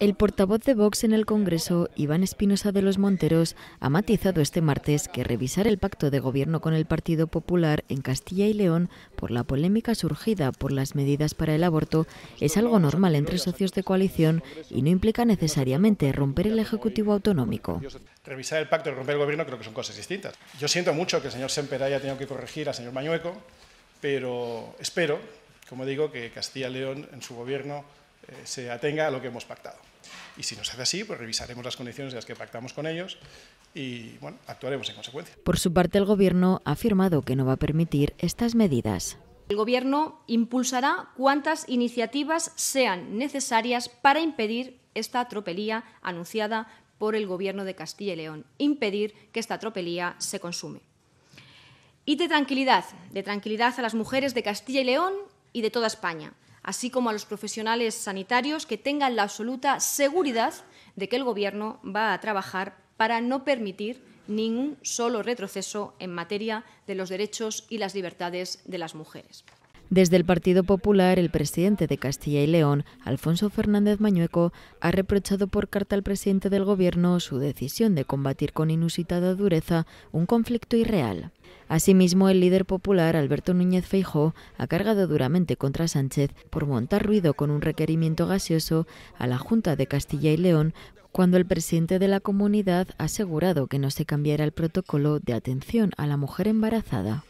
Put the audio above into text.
El portavoz de Vox en el Congreso, Iván Espinosa de los Monteros, ha matizado este martes que revisar el pacto de gobierno con el Partido Popular en Castilla y León por la polémica surgida por las medidas para el aborto es algo normal entre socios de coalición y no implica necesariamente romper el Ejecutivo autonómico. Revisar el pacto y romper el gobierno creo que son cosas distintas. Yo siento mucho que el señor Semper haya tenido que corregir al señor Mañueco, pero espero, como digo, que Castilla y León en su gobierno eh, se atenga a lo que hemos pactado. Y si no se hace así, pues revisaremos las condiciones de las que pactamos con ellos y actuaremos en consecuencia. Por su parte, el Gobierno ha afirmado que no va a permitir estas medidas. El Gobierno impulsará cuantas iniciativas sean necesarias para impedir esta tropelía anunciada por el Gobierno de Castilla y León, impedir que esta tropelía se consume. Y de tranquilidad, de tranquilidad a las mujeres de Castilla y León y de toda España así como a los profesionales sanitarios que tengan la absoluta seguridad de que el Gobierno va a trabajar para no permitir ningún solo retroceso en materia de los derechos y las libertades de las mujeres. Desde el Partido Popular, el presidente de Castilla y León, Alfonso Fernández Mañueco, ha reprochado por carta al presidente del Gobierno su decisión de combatir con inusitada dureza un conflicto irreal. Asimismo, el líder popular Alberto Núñez Feijó ha cargado duramente contra Sánchez por montar ruido con un requerimiento gaseoso a la Junta de Castilla y León cuando el presidente de la comunidad ha asegurado que no se cambiara el protocolo de atención a la mujer embarazada.